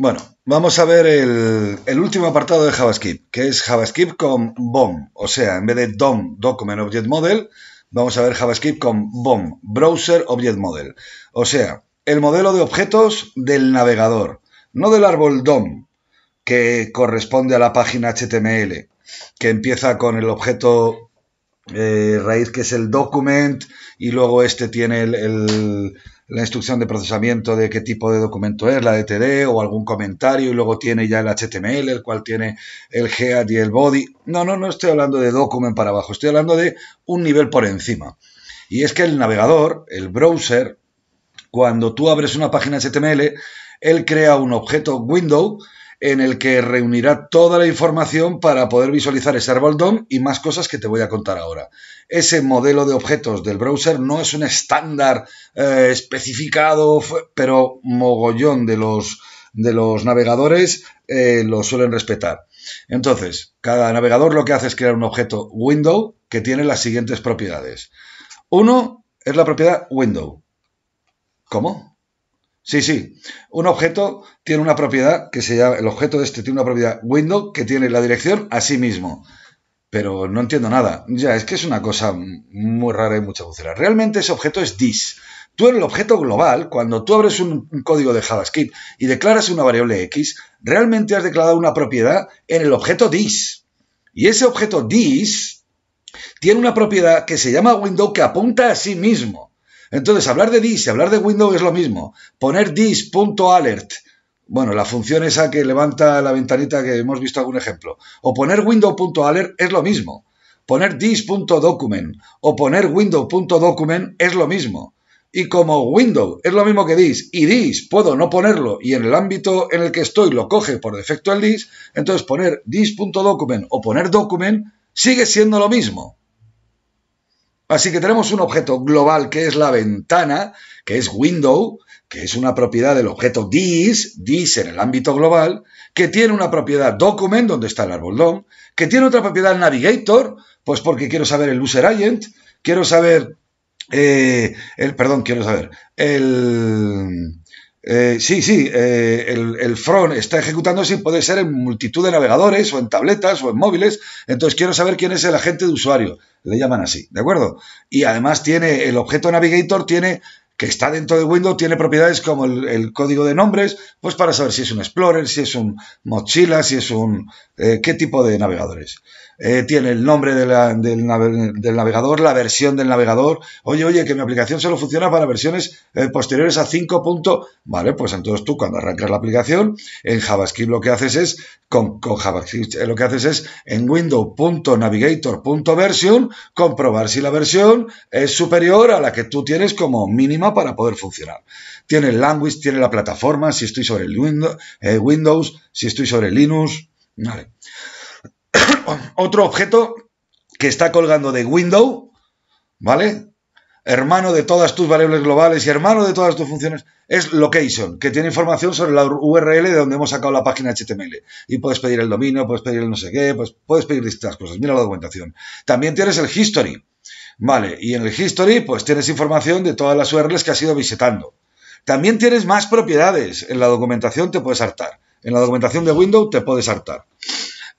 Bueno, vamos a ver el, último apartado de JavaScript, que es JavaScript con BOM, o sea, en vez de DOM, Document Object Model, vamos a ver JavaScript con BOM, Browser Object Model, o sea, el modelo de objetos del navegador, no del árbol DOM, que corresponde a la página HTML, que empieza con el objeto eh, raíz, que es el document, y luego este tiene el la instrucción de procesamiento de qué tipo de documento es, la de TD o algún comentario y luego tiene ya el HTML, el cual tiene el head y el body. No, no, no estoy hablando de document para abajo, estoy hablando de un nivel por encima. Y es que el navegador, el browser, cuando tú abres una página HTML, él crea un objeto window en el que reunirá toda la información para poder visualizar ese árbol DOM y más cosas que te voy a contar ahora ese modelo de objetos del browser no es un estándar eh, especificado, pero mogollón de los, navegadores eh, lo suelen respetar. Entonces, cada navegador lo que hace es crear un objeto window que tiene las siguientes propiedades. Uno es la propiedad window. ¿Cómo? Sí, sí. Un objeto tiene una propiedad que se llama, el objeto de este tiene una propiedad window que tiene la dirección a sí mismo pero no entiendo nada. Ya, es que es una cosa muy rara y mucha bucera. Realmente ese objeto es this. Tú en el objeto global, cuando tú abres un, código de JavaScript y declaras una variable X, realmente has declarado una propiedad en el objeto this. Y ese objeto this tiene una propiedad que se llama window que apunta a sí mismo. Entonces, hablar de this y hablar de window es lo mismo. Poner dis.alert bueno, la función esa que levanta la ventanita que hemos visto algún ejemplo. O poner window.alert es lo mismo. Poner this.document o poner window.document es lo mismo. Y como window es lo mismo que this y this puedo no ponerlo y en el ámbito en el que estoy lo coge por defecto el this, entonces poner this.document o poner document sigue siendo lo mismo. Así que tenemos un objeto global que es la ventana, que es window, que es una propiedad del objeto dis, dis en el ámbito global, que tiene una propiedad document, donde está el árbol que tiene otra propiedad navigator, pues porque quiero saber el user agent, quiero saber, eh, el, perdón, quiero saber, el, eh, sí, sí, eh, el, el front está ejecutándose y puede ser en multitud de navegadores o en tabletas o en móviles, entonces quiero saber quién es el agente de usuario, le llaman así, ¿de acuerdo? Y además tiene, el objeto navigator tiene que está dentro de Windows tiene propiedades como el, código de nombres, pues para saber si es un Explorer, si es un mochila, si es un... Eh, qué tipo de navegadores. Eh, tiene el nombre del, navegador, la versión del navegador. Oye, oye, que mi aplicación solo funciona para versiones eh, posteriores a 5. Vale, pues entonces tú cuando arrancas la aplicación, en JavaScript lo que haces es, con, JavaScript eh, lo que haces es en window.navigator.version comprobar si la versión es superior a la que tú tienes como mínima para poder funcionar. Tiene el language, tiene la plataforma, si estoy sobre el Windows, si estoy sobre Linux. Vale. otro objeto que está colgando de window, ¿vale? Hermano de todas tus variables globales y hermano de todas tus funciones, es location, que tiene información sobre la URL de donde hemos sacado la página HTML. Y puedes pedir el dominio, puedes pedir el no sé qué, pues puedes pedir distintas cosas. Mira la documentación. También tienes el history, ¿vale? Y en el history, pues tienes información de todas las URLs que has ido visitando. También tienes más propiedades. En la documentación te puedes hartar. En la documentación de Windows te puedes hartar.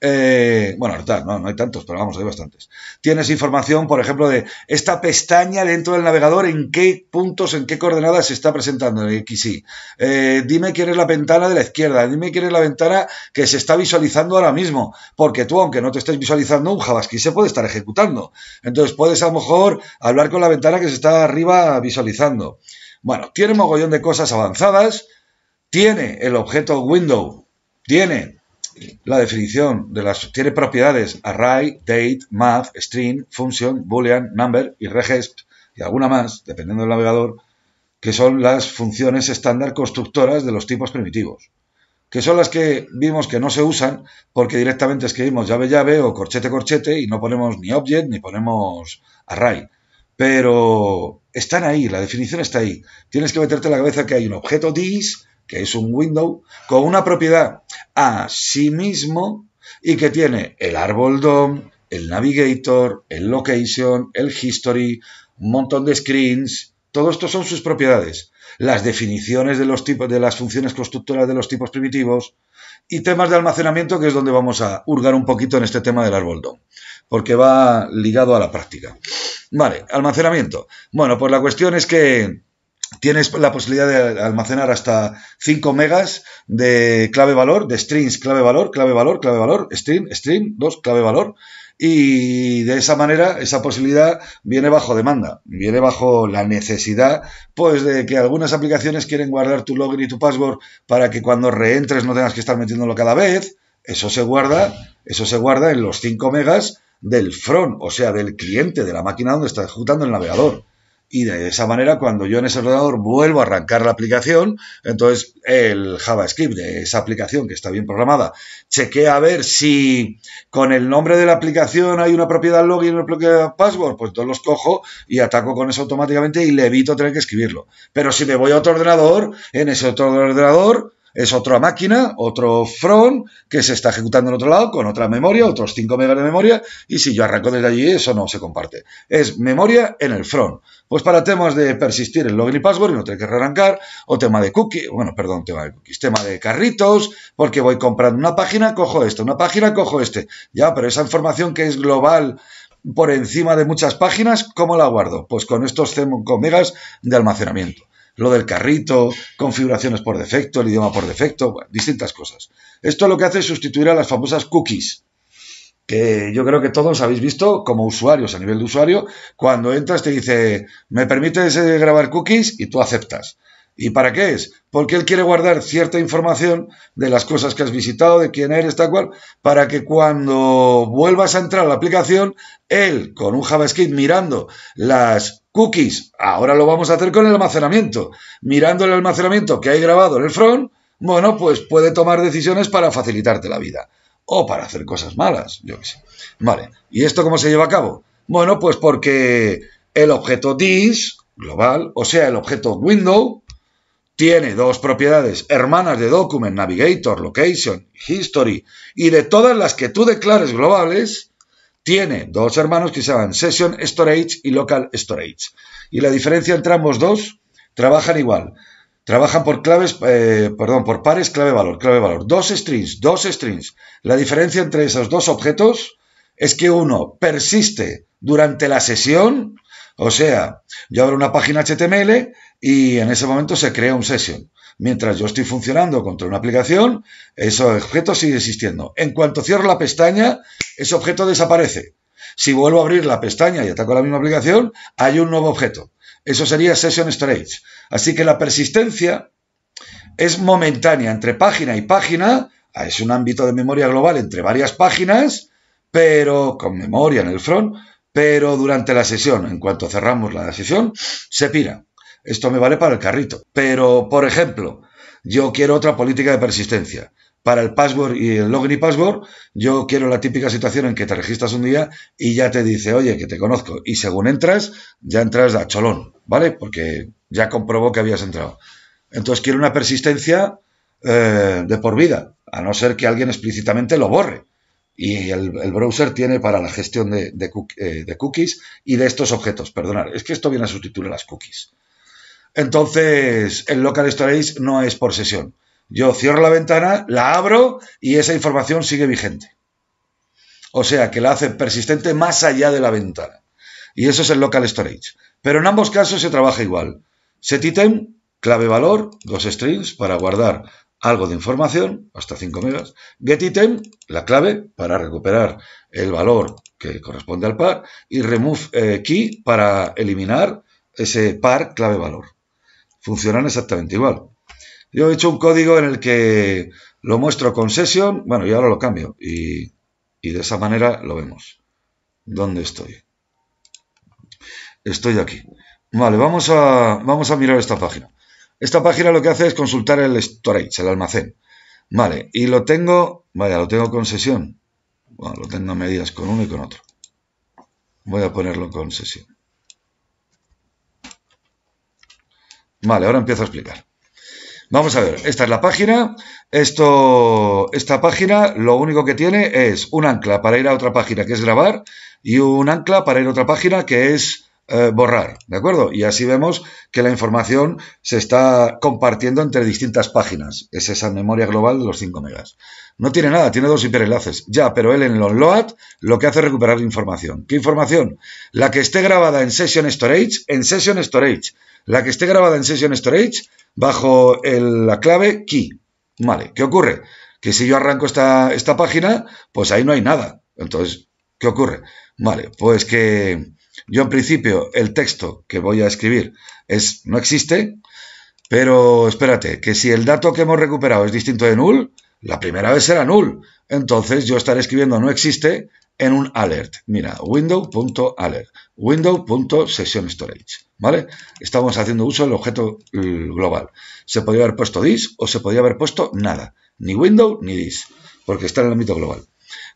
Eh, bueno, no, hay tantos, pero vamos, hay bastantes. Tienes información, por ejemplo, de esta pestaña dentro del navegador, en qué puntos, en qué coordenadas se está presentando en XY. Eh, dime quién es la ventana de la izquierda, dime quién es la ventana que se está visualizando ahora mismo, porque tú, aunque no te estés visualizando, un JavaScript se puede estar ejecutando. Entonces puedes a lo mejor hablar con la ventana que se está arriba visualizando. Bueno, tiene mogollón de cosas avanzadas, tiene el objeto window, tiene la definición de las tiene propiedades array, date, math, string, function, boolean, number y regexp y alguna más, dependiendo del navegador, que son las funciones estándar constructoras de los tipos primitivos, que son las que vimos que no se usan porque directamente escribimos llave llave o corchete corchete y no ponemos ni object ni ponemos array. Pero están ahí, la definición está ahí. Tienes que meterte en la cabeza que hay un objeto dis que es un window, con una propiedad a sí mismo y que tiene el árbol DOM, el navigator, el location, el history, un montón de screens. Todo esto son sus propiedades. Las definiciones de los tipos de las funciones constructoras de los tipos primitivos y temas de almacenamiento, que es donde vamos a hurgar un poquito en este tema del árbol DOM, porque va ligado a la práctica. Vale, almacenamiento. Bueno, pues la cuestión es que tienes la posibilidad de almacenar hasta 5 megas de clave valor, de strings, clave valor, clave valor, clave valor, string, string, 2, clave valor. Y de esa manera, esa posibilidad viene bajo demanda, viene bajo la necesidad, pues, de que algunas aplicaciones quieren guardar tu login y tu password para que cuando reentres no tengas que estar metiéndolo cada vez. Eso se guarda, eso se guarda en los 5 megas del front, o sea, del cliente, de la máquina donde está ejecutando el navegador y de esa manera cuando yo en ese ordenador vuelvo a arrancar la aplicación, entonces el JavaScript de esa aplicación que está bien programada chequea a ver si con el nombre de la aplicación hay una propiedad login y una propiedad password, pues entonces los cojo y ataco con eso automáticamente y le evito tener que escribirlo. Pero si me voy a otro ordenador, en ese otro ordenador es otra máquina, otro front que se está ejecutando en otro lado con otra memoria, otros 5 megas de memoria y si yo arranco desde allí eso no se comparte. Es memoria en el front. Pues para temas de persistir el login y password y no tener que rearrancar, o tema de cookie, bueno, perdón, tema de cookies, tema de carritos, porque voy comprando una página, cojo esto, una página, cojo este. Ya, pero esa información que es global por encima de muchas páginas, ¿cómo la guardo? Pues con estos con megas de almacenamiento lo del carrito, configuraciones por defecto, el idioma por defecto, distintas cosas. Esto lo que hace es sustituir a las famosas cookies, que yo creo que todos habéis visto como usuarios, a nivel de usuario, cuando entras te dice, ¿me permites eh, grabar cookies? Y tú aceptas. ¿Y para qué es? Porque él quiere guardar cierta información de las cosas que has visitado, de quién eres, tal cual, para que cuando vuelvas a entrar a la aplicación, él, con un JavaScript mirando las cookies, ahora lo vamos a hacer con el almacenamiento, mirando el almacenamiento que hay grabado en el front, bueno, pues puede tomar decisiones para facilitarte la vida o para hacer cosas malas, yo qué sé. Vale, ¿y esto cómo se lleva a cabo? Bueno, pues porque el objeto dis global, o sea, el objeto window, tiene dos propiedades hermanas de document, navigator, location, history, y de todas las que tú declares globales, tiene dos hermanos que se llaman session storage y local storage. Y la diferencia entre ambos dos, trabajan igual. Trabajan por claves, eh, perdón, por pares clave-valor, clave-valor. Dos strings, dos strings. La diferencia entre esos dos objetos es que uno persiste durante la sesión, o sea, yo abro una página HTML y en ese momento se crea un session. Mientras yo estoy funcionando contra una aplicación, ese objeto sigue existiendo. En cuanto cierro la pestaña, ese objeto desaparece. Si vuelvo a abrir la pestaña y ataco la misma aplicación, hay un nuevo objeto. Eso sería session storage. Así que la persistencia es momentánea entre página y página. Ah, es un ámbito de memoria global entre varias páginas, pero con memoria en el front, pero durante la sesión, en cuanto cerramos la sesión, se pira. Esto me vale para el carrito. Pero, por ejemplo, yo quiero otra política de persistencia para el password y el login y password, yo quiero la típica situación en que te registras un día y ya te dice, oye, que te conozco. Y según entras, ya entras a cholón, ¿vale? Porque ya comprobó que habías entrado. Entonces quiero una persistencia eh, de por vida, a no ser que alguien explícitamente lo borre. Y el, browser tiene para la gestión de, eh, de, cookies y de estos objetos. Perdonad, es que esto viene a sustituir a las cookies. Entonces, el local storage no es por sesión. Yo cierro la ventana, la abro y esa información sigue vigente. O sea, que la hace persistente más allá de la ventana. Y eso es el local storage. Pero en ambos casos se trabaja igual. Set item, clave valor, dos strings para guardar algo de información, hasta 5 megas. Get item, la clave para recuperar el valor que corresponde al par. Y remove eh, key para eliminar ese par clave valor. Funcionan exactamente igual. Yo he hecho un código en el que lo muestro con sesión. bueno, y ahora lo cambio. Y, de esa manera lo vemos. ¿Dónde estoy? Estoy aquí. Vale, vamos a, vamos a mirar esta página. Esta página lo que hace es consultar el storage, el almacén. Vale, y lo tengo, vaya, lo tengo con sesión. Bueno, lo tengo a medidas con uno y con otro. Voy a ponerlo con sesión. Vale, ahora empiezo a explicar. Vamos a ver, esta es la página. Esto, esta página lo único que tiene es un ancla para ir a otra página, que es grabar, y un ancla para ir a otra página, que es eh, borrar, ¿de acuerdo? Y así vemos que la información se está compartiendo entre distintas páginas. Es esa memoria global de los 5 megas. No tiene nada, tiene dos hiperenlaces. Ya, pero él en el onload lo que hace es recuperar la información. ¿Qué información? La que esté grabada en Session Storage, en Session Storage. La que esté grabada en Session Storage bajo la clave key. Vale, ¿qué ocurre? Que si yo arranco esta, esta página, pues ahí no hay nada. Entonces, ¿qué ocurre? Vale, pues que yo en principio el texto que voy a escribir es no existe, pero espérate, que si el dato que hemos recuperado es distinto de null, la primera vez será null. Entonces yo estaré escribiendo no existe en un alert. Mira, window.alert, window.session-storage, ¿vale? Estamos haciendo uso del objeto mm, global. Se podría haber puesto this o se podría haber puesto nada, ni window ni this porque está en el ámbito global.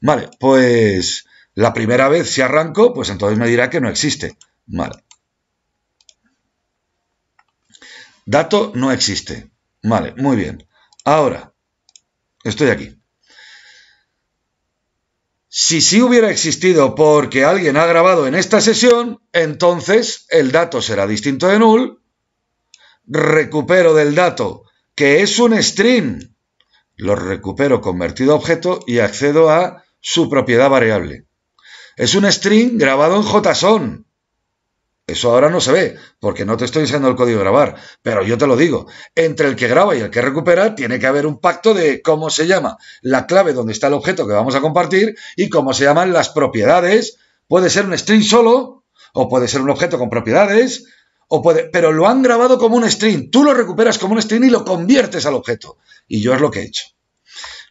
Vale, pues la primera vez si arranco, pues entonces me dirá que no existe. Vale. Dato no existe. Vale, muy bien. Ahora, estoy aquí. Si sí hubiera existido porque alguien ha grabado en esta sesión, entonces el dato será distinto de null. Recupero del dato, que es un string. Lo recupero convertido a objeto y accedo a su propiedad variable. Es un string grabado en JSON. Eso ahora no se ve, porque no te estoy enseñando el código de grabar, pero yo te lo digo, entre el que graba y el que recupera tiene que haber un pacto de cómo se llama la clave donde está el objeto que vamos a compartir y cómo se llaman las propiedades. Puede ser un string solo, o puede ser un objeto con propiedades, o puede, pero lo han grabado como un string. Tú lo recuperas como un string y lo conviertes al objeto. Y yo es lo que he hecho.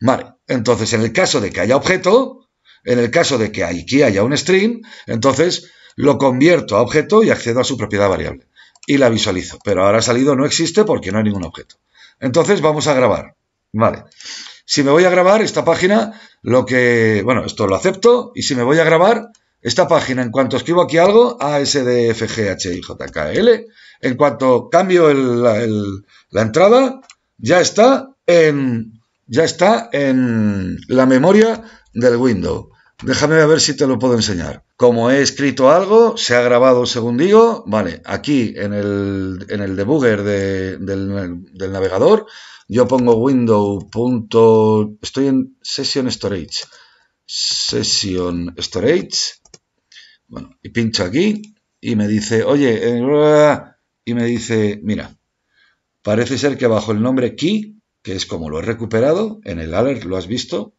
Vale, entonces en el caso de que haya objeto, en el caso de que aquí haya un string, entonces lo convierto a objeto y accedo a su propiedad variable. Y la visualizo. Pero ahora ha salido no existe porque no hay ningún objeto. Entonces vamos a grabar. Vale. Si me voy a grabar esta página, lo que... Bueno, esto lo acepto. Y si me voy a grabar esta página, en cuanto escribo aquí algo, ASDFGHIJKL, en cuanto cambio la entrada, ya está en, ya está en la memoria del window. Déjame ver si te lo puedo enseñar como he escrito algo, se ha grabado según digo, vale, aquí en el, debugger del, navegador, yo pongo window. estoy en session storage. Session storage. Bueno, y pincho aquí y me dice, oye, eh, y me dice, mira, parece ser que bajo el nombre key, que es como lo he recuperado, en el alert lo has visto,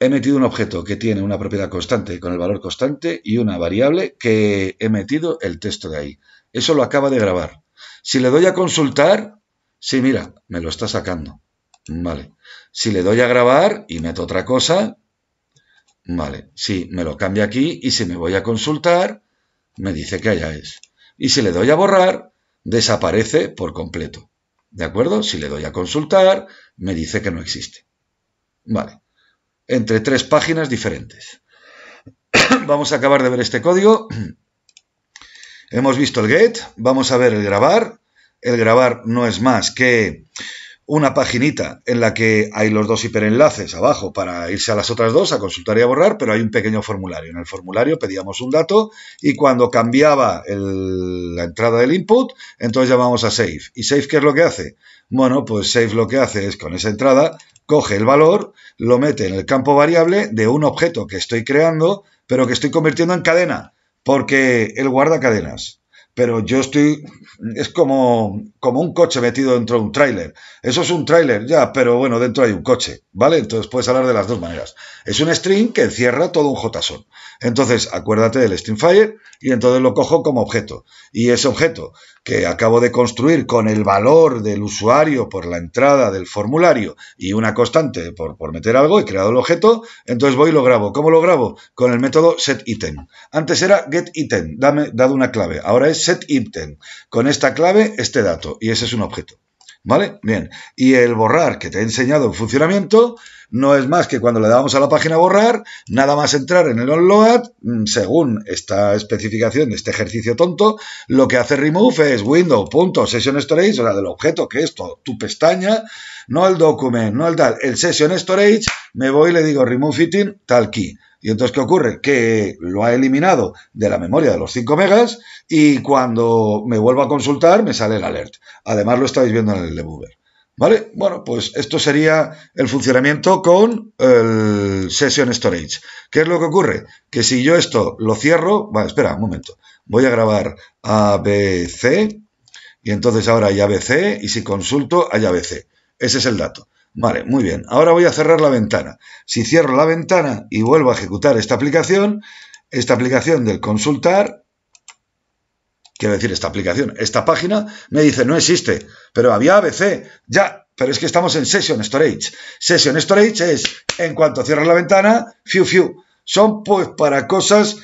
he metido un objeto que tiene una propiedad constante con el valor constante y una variable que he metido el texto de ahí. Eso lo acaba de grabar. Si le doy a consultar, sí, mira, me lo está sacando. Vale. Si le doy a grabar y meto otra cosa, vale. Si me lo cambia aquí y si me voy a consultar, me dice que allá es. Y si le doy a borrar, desaparece por completo. ¿De acuerdo? Si le doy a consultar, me dice que no existe. Vale entre tres páginas diferentes. vamos a acabar de ver este código. Hemos visto el get, vamos a ver el grabar. El grabar no es más que una paginita en la que hay los dos hiperenlaces abajo para irse a las otras dos, a consultar y a borrar, pero hay un pequeño formulario. En el formulario pedíamos un dato y cuando cambiaba la entrada del input, entonces llamamos a save. ¿Y save qué es lo que hace? Bueno, pues save lo que hace es con esa entrada coge el valor, lo mete en el campo variable de un objeto que estoy creando, pero que estoy convirtiendo en cadena, porque él guarda cadenas. Pero yo estoy, es como como un coche metido dentro de un tráiler. Eso es un tráiler, ya, pero bueno, dentro hay un coche, ¿vale? Entonces puedes hablar de las dos maneras. Es un string que encierra todo un JSON. Entonces, acuérdate del stringfire y entonces lo cojo como objeto. Y ese objeto que acabo de construir con el valor del usuario por la entrada del formulario y una constante por, por meter algo, he creado el objeto, entonces voy y lo grabo. ¿Cómo lo grabo? Con el método setItem. Antes era getItem, dame dado una clave. Ahora es setItem. Con esta clave, este dato y ese es un objeto. ¿Vale? Bien. Y el borrar que te he enseñado en funcionamiento no es más que cuando le damos a la página borrar, nada más entrar en el onload, mm, según esta especificación de este ejercicio tonto, lo que hace remove es window.sessionStorage, o sea, del objeto que es tu pestaña, no el document, no el tal, el session storage, me voy y le digo remove item tal key. Y entonces, ¿qué ocurre? Que lo ha eliminado de la memoria de los 5 megas y cuando me vuelvo a consultar me sale el alert. Además, lo estáis viendo en el debugger. ¿Vale? Bueno, pues esto sería el funcionamiento con el Session Storage. ¿Qué es lo que ocurre? Que si yo esto lo cierro... Vale, espera un momento. Voy a grabar ABC y entonces ahora hay ABC y si consulto hay ABC. Ese es el dato. Vale, muy bien. Ahora voy a cerrar la ventana. Si cierro la ventana y vuelvo a ejecutar esta aplicación, esta aplicación del consultar, quiero decir, esta aplicación, esta página, me dice, no existe, pero había ABC, ya, pero es que estamos en Session Storage. Session Storage es, en cuanto cierras la ventana, fiu, fiu. Son pues para cosas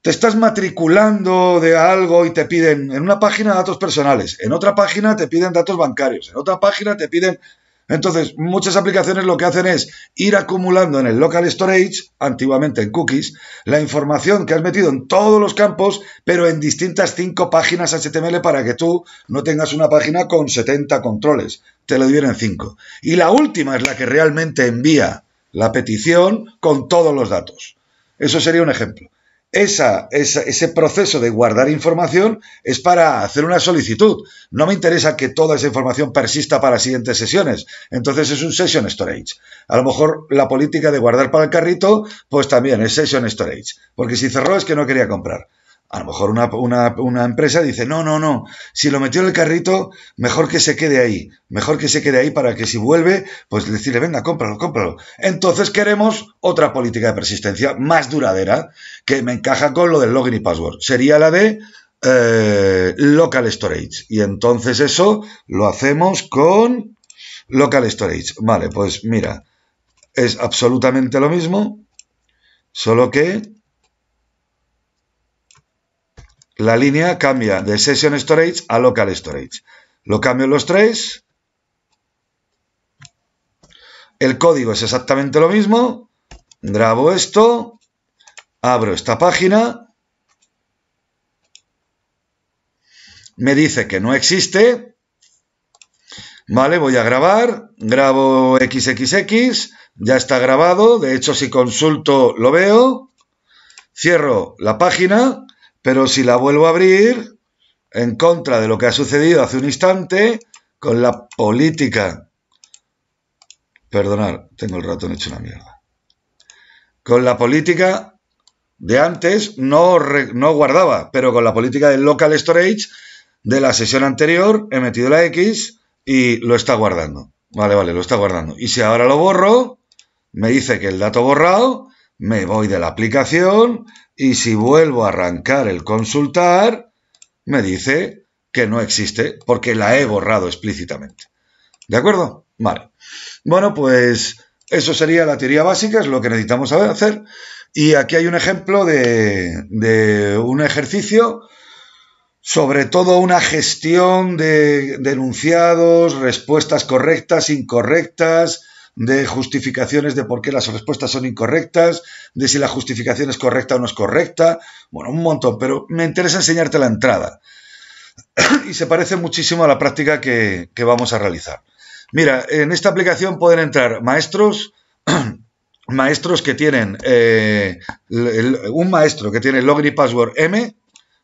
te estás matriculando de algo y te piden en una página datos personales, en otra página te piden datos bancarios, en otra página te piden entonces, muchas aplicaciones lo que hacen es ir acumulando en el local storage, antiguamente en cookies, la información que has metido en todos los campos, pero en distintas cinco páginas HTML para que tú no tengas una página con 70 controles. Te lo dividen cinco. Y la última es la que realmente envía la petición con todos los datos. Eso sería un ejemplo. Esa, ese proceso de guardar información es para hacer una solicitud. No me interesa que toda esa información persista para siguientes sesiones. Entonces es un session storage. A lo mejor la política de guardar para el carrito, pues también es session storage. Porque si cerró es que no quería comprar. A lo mejor una, empresa dice, no, no, no, si lo metió en el carrito, mejor que se quede ahí, mejor que se quede ahí para que si vuelve, pues decirle, venga, cómpralo, cómpralo. Entonces queremos otra política de persistencia más duradera que me encaja con lo del login y password. Sería la de eh, local storage. Y entonces eso lo hacemos con local storage. Vale, pues mira, es absolutamente lo mismo, solo que la línea cambia de Session Storage a Local Storage. Lo cambio en los tres. El código es exactamente lo mismo. Grabo esto. Abro esta página. Me dice que no existe. Vale, voy a grabar. Grabo XXX. Ya está grabado. De hecho, si consulto, lo veo. Cierro la página pero si la vuelvo a abrir, en contra de lo que ha sucedido hace un instante, con la política... Perdonar, tengo el ratón hecho una mierda. Con la política de antes no, no guardaba, pero con la política del local storage de la sesión anterior he metido la X y lo está guardando. Vale, vale, lo está guardando. Y si ahora lo borro, me dice que el dato borrado me voy de la aplicación y si vuelvo a arrancar el consultar, me dice que no existe porque la he borrado explícitamente. ¿De acuerdo? Vale. Bueno, pues eso sería la teoría básica, es lo que necesitamos saber hacer. Y aquí hay un ejemplo de, de un ejercicio sobre todo una gestión de denunciados, respuestas correctas, incorrectas, de justificaciones de por qué las respuestas son incorrectas, de si la justificación es correcta o no es correcta, bueno, un montón, pero me interesa enseñarte la entrada. y se parece muchísimo a la práctica que, vamos a realizar. Mira, en esta aplicación pueden entrar maestros, maestros que tienen eh, un maestro que tiene login y password M,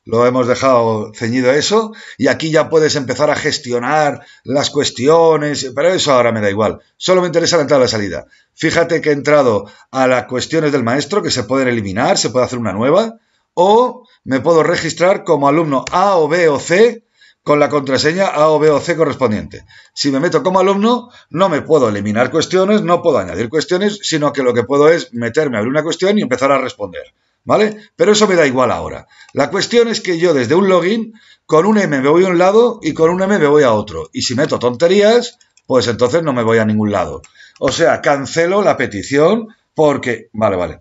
lo hemos dejado ceñido a eso y aquí ya puedes empezar a gestionar las cuestiones, pero eso ahora me da igual, solo me interesa la entrada y la salida. Fíjate que he entrado a las cuestiones del maestro que se pueden eliminar, se puede hacer una nueva o me puedo registrar como alumno A o B o C con la contraseña A o B o C correspondiente. Si me meto como alumno, no me puedo eliminar cuestiones, no puedo añadir cuestiones, sino que lo que puedo es meterme a abrir una cuestión y empezar a responder. ¿vale? Pero eso me da igual ahora. La cuestión es que yo desde un login, con un M me voy a un lado y con un M me voy a otro. Y si meto tonterías, pues entonces no me voy a ningún lado. O sea, cancelo la petición porque... Vale, vale.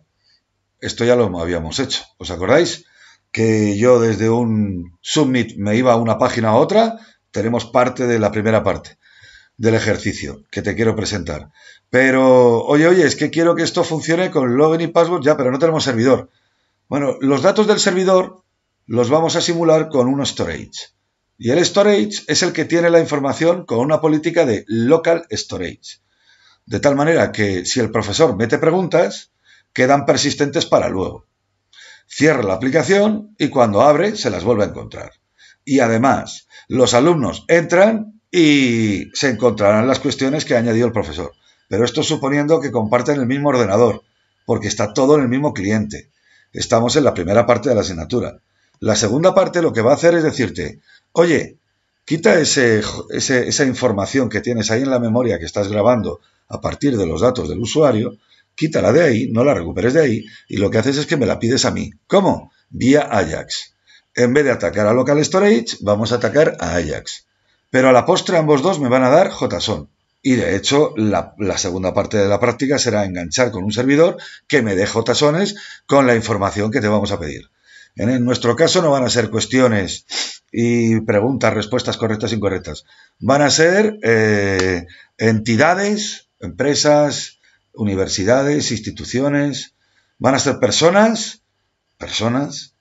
Esto ya lo habíamos hecho. ¿Os acordáis? Que yo desde un submit me iba a una página a otra. Tenemos parte de la primera parte del ejercicio que te quiero presentar. Pero, oye, oye, es que quiero que esto funcione con login y password ya, pero no tenemos servidor. Bueno, los datos del servidor los vamos a simular con un storage. Y el storage es el que tiene la información con una política de local storage. De tal manera que si el profesor mete preguntas, quedan persistentes para luego. Cierra la aplicación y cuando abre se las vuelve a encontrar. Y además, los alumnos entran y se encontrarán las cuestiones que ha añadido el profesor. Pero esto suponiendo que comparten el mismo ordenador, porque está todo en el mismo cliente. Estamos en la primera parte de la asignatura. La segunda parte lo que va a hacer es decirte, oye, quita ese, esa información que tienes ahí en la memoria que estás grabando a partir de los datos del usuario, quítala de ahí, no la recuperes de ahí, y lo que haces es que me la pides a mí. ¿Cómo? Vía Ajax. En vez de atacar a Local Storage, vamos a atacar a Ajax. Pero a la postre ambos dos me van a dar JSON. Y de hecho, la, segunda parte de la práctica será enganchar con un servidor que me dejo tasones con la información que te vamos a pedir. En nuestro caso no van a ser cuestiones y preguntas, respuestas correctas e incorrectas. Van a ser eh, entidades, empresas, universidades, instituciones. Van a ser personas, personas.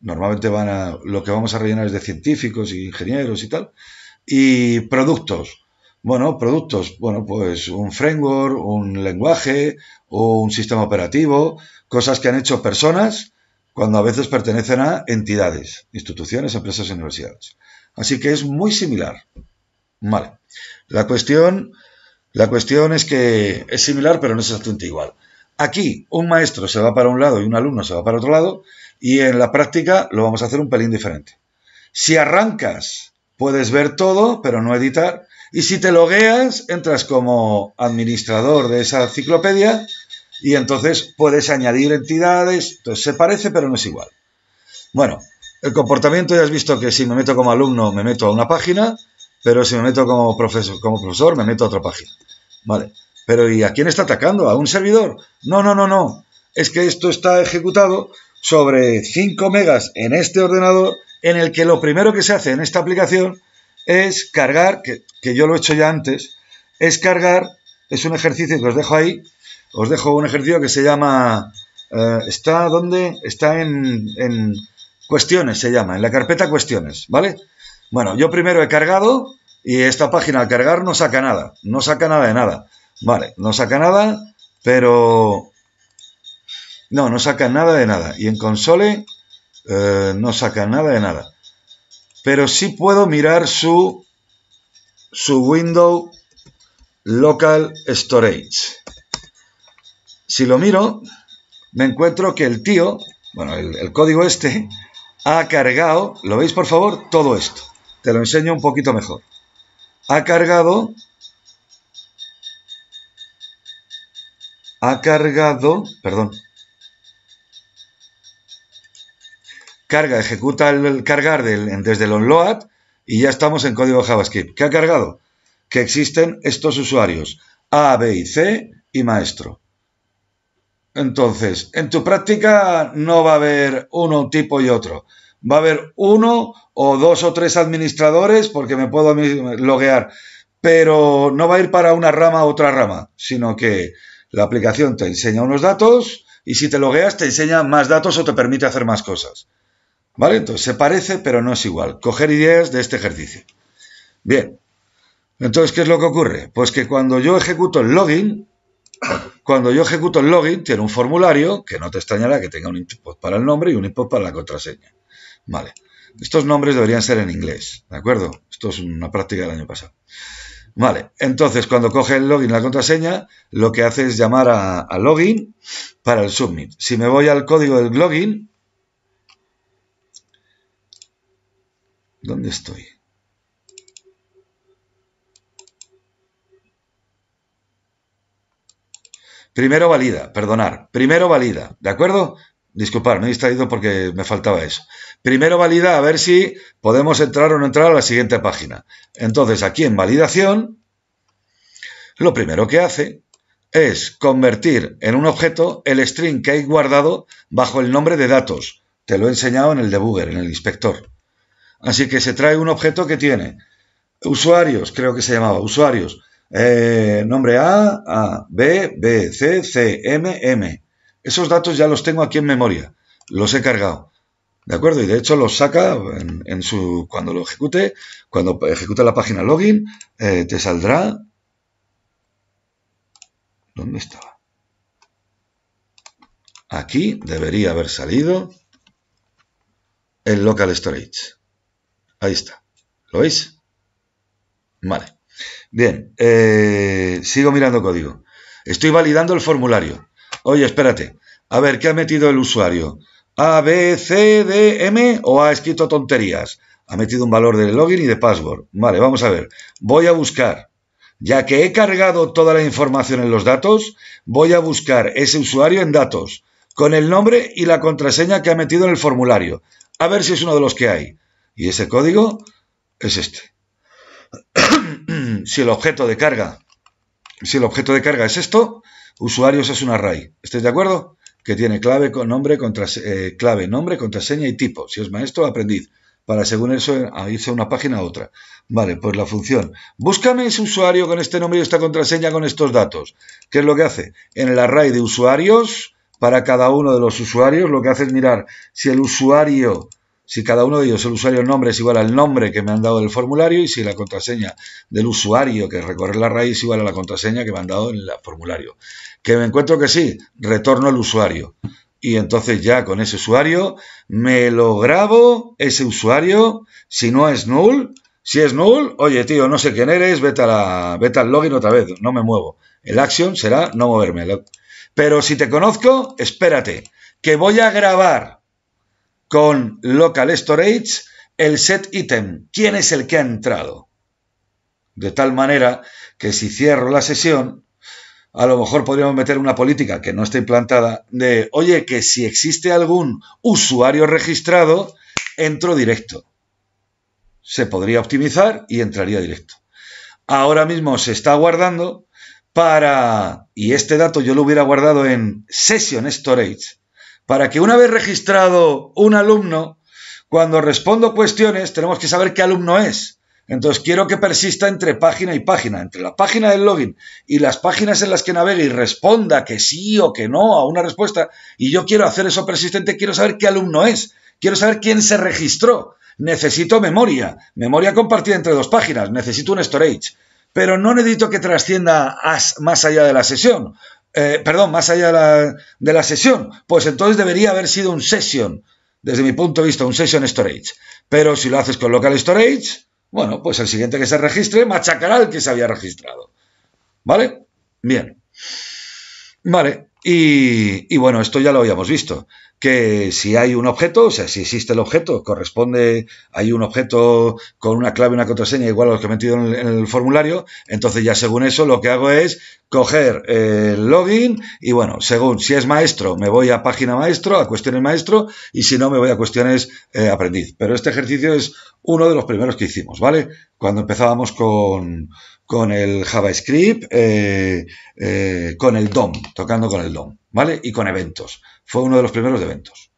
Normalmente van a, lo que vamos a rellenar es de científicos y ingenieros y tal. Y productos bueno, productos, bueno, pues un framework, un lenguaje, un sistema operativo, cosas que han hecho personas cuando a veces pertenecen a entidades, instituciones, empresas y universidades. Así que es muy similar. Vale. La cuestión, la cuestión es que es similar, pero no es exactamente igual. Aquí un maestro se va para un lado y un alumno se va para otro lado, y en la práctica lo vamos a hacer un pelín diferente. Si arrancas, puedes ver todo, pero no editar, y si te logueas, entras como administrador de esa enciclopedia y entonces puedes añadir entidades. Entonces se parece, pero no es igual. Bueno, el comportamiento ya has visto que si me meto como alumno me meto a una página, pero si me meto como profesor, como profesor me meto a otra página. Vale. Pero ¿y a quién está atacando? ¿A un servidor? No, no, no, no. Es que esto está ejecutado sobre 5 megas en este ordenador en el que lo primero que se hace en esta aplicación es cargar, que, que yo lo he hecho ya antes, es cargar, es un ejercicio que os dejo ahí, os dejo un ejercicio que se llama, eh, está dónde? está en, cuestiones, se llama, en la carpeta cuestiones, ¿vale? Bueno, yo primero he cargado y esta página al cargar no saca nada, no saca nada de nada, ¿vale? No saca nada, pero... No, no saca nada de nada. Y en console eh, no saca nada de nada pero sí puedo mirar su, su window local storage. Si lo miro, me encuentro que el tío, bueno, el, el código este, ha cargado, ¿lo veis por favor? Todo esto. Te lo enseño un poquito mejor. Ha cargado, ha cargado, perdón, carga, ejecuta el, cargar desde el onload y ya estamos en código JavaScript. ¿Qué ha cargado? Que existen estos usuarios, A, B y C y maestro. Entonces, en tu práctica no va a haber uno, tipo y otro. Va a haber uno o dos o tres administradores porque me puedo loguear, pero no va a ir para una rama u otra rama, sino que la aplicación te enseña unos datos y si te logueas te enseña más datos o te permite hacer más cosas. ¿Vale? Entonces se parece, pero no es igual. Coger ideas de este ejercicio. Bien. Entonces, ¿qué es lo que ocurre? Pues que cuando yo ejecuto el login, cuando yo ejecuto el login, tiene un formulario que no te extrañará que tenga un input para el nombre y un input para la contraseña. Vale. Estos nombres deberían ser en inglés, ¿de acuerdo? Esto es una práctica del año pasado. Vale, entonces cuando coge el login la contraseña, lo que hace es llamar a, a login para el submit. Si me voy al código del login, ¿Dónde estoy? Primero valida, perdonar. Primero valida, ¿de acuerdo? Disculpad, me he distraído porque me faltaba eso. Primero valida a ver si podemos entrar o no entrar a la siguiente página. Entonces, aquí en validación, lo primero que hace es convertir en un objeto el string que hay guardado bajo el nombre de datos. Te lo he enseñado en el debugger, en el inspector. Así que se trae un objeto que tiene usuarios, creo que se llamaba, usuarios. Eh, nombre A, A, B, B, C, C, M, M. Esos datos ya los tengo aquí en memoria. Los he cargado. ¿De acuerdo? Y de hecho los saca cuando lo ejecute, cuando ejecuta la página login, eh, te saldrá. ¿Dónde estaba? Aquí debería haber salido el local storage. Ahí está. ¿Lo veis? Vale. Bien, eh, sigo mirando código. Estoy validando el formulario. Oye, espérate. A ver, ¿qué ha metido el usuario? ¿A, B, C, D, M o ha escrito tonterías? Ha metido un valor de login y de password. Vale, vamos a ver. Voy a buscar. Ya que he cargado toda la información en los datos, voy a buscar ese usuario en datos, con el nombre y la contraseña que ha metido en el formulario. A ver si es uno de los que hay. Y ese código es este. si el objeto de carga, si el objeto de carga es esto, usuarios es un array. ¿Estáis de acuerdo? Que tiene clave, nombre, eh, clave, nombre, contraseña y tipo. Si es maestro, aprendiz. Para según eso irse una página a otra. Vale, pues la función. Búscame ese usuario con este nombre y esta contraseña con estos datos. ¿Qué es lo que hace? En el array de usuarios, para cada uno de los usuarios, lo que hace es mirar si el usuario si cada uno de ellos, el usuario nombre es igual al nombre que me han dado el formulario y si la contraseña del usuario que recorre la raíz es igual a la contraseña que me han dado en el formulario. Que me encuentro que sí, retorno al usuario. Y entonces ya con ese usuario me lo grabo, ese usuario, si no es null, si es null, oye tío, no sé quién eres, vete, a la, vete al login otra vez, no me muevo. El action será no moverme. Pero si te conozco, espérate, que voy a grabar con Local Storage el set item, quién es el que ha entrado. De tal manera que si cierro la sesión, a lo mejor podríamos meter una política que no está implantada de, oye, que si existe algún usuario registrado, entro directo. Se podría optimizar y entraría directo. Ahora mismo se está guardando para, y este dato yo lo hubiera guardado en Session Storage, para que una vez registrado un alumno, cuando respondo cuestiones tenemos que saber qué alumno es. Entonces quiero que persista entre página y página, entre la página del login y las páginas en las que navegue y responda que sí o que no a una respuesta. Y yo quiero hacer eso persistente, quiero saber qué alumno es, quiero saber quién se registró. Necesito memoria, memoria compartida entre dos páginas, necesito un storage, pero no necesito que trascienda más allá de la sesión. Eh, perdón, más allá de la, sesión, pues entonces debería haber sido un session, desde mi punto de vista, un session storage. Pero si lo haces con local storage, bueno, pues el siguiente que se registre machacará el que se había registrado. ¿Vale? Bien. Vale. Y, y bueno, esto ya lo habíamos visto que si hay un objeto, o sea, si existe el objeto, corresponde, hay un objeto con una clave, y una contraseña igual a los que he metido en el, formulario, entonces ya según eso lo que hago es coger eh, el login y bueno, según si es maestro, me voy a página maestro, a cuestiones maestro y si no, me voy a cuestiones eh, aprendiz. Pero este ejercicio es uno de los primeros que hicimos, ¿vale? Cuando empezábamos con, con el JavaScript, eh, con el DOM, tocando con el DOM. ¿vale? Y con eventos. Fue uno de los primeros eventos.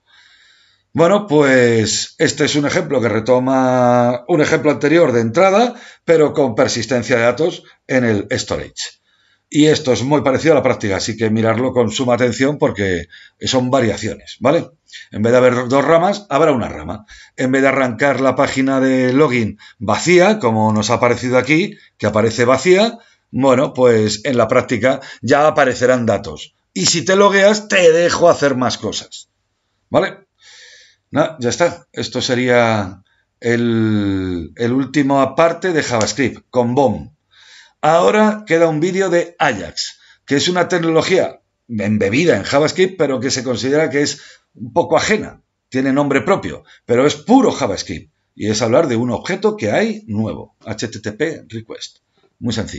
Bueno, pues este es un ejemplo que retoma un ejemplo anterior de entrada, pero con persistencia de datos en el storage. Y esto es muy parecido a la práctica, así que mirarlo con suma atención porque son variaciones, ¿vale? En vez de haber dos ramas, habrá una rama. En vez de arrancar la página de login vacía, como nos ha aparecido aquí, que aparece vacía, bueno, pues en la práctica ya aparecerán datos. Y si te logueas, te dejo hacer más cosas. ¿Vale? ya está. Esto sería el, último aparte de JavaScript con BOM. Ahora queda un vídeo de Ajax, que es una tecnología embebida en JavaScript, pero que se considera que es un poco ajena. Tiene nombre propio, pero es puro JavaScript. Y es hablar de un objeto que hay nuevo, HTTP request. Muy sencillo.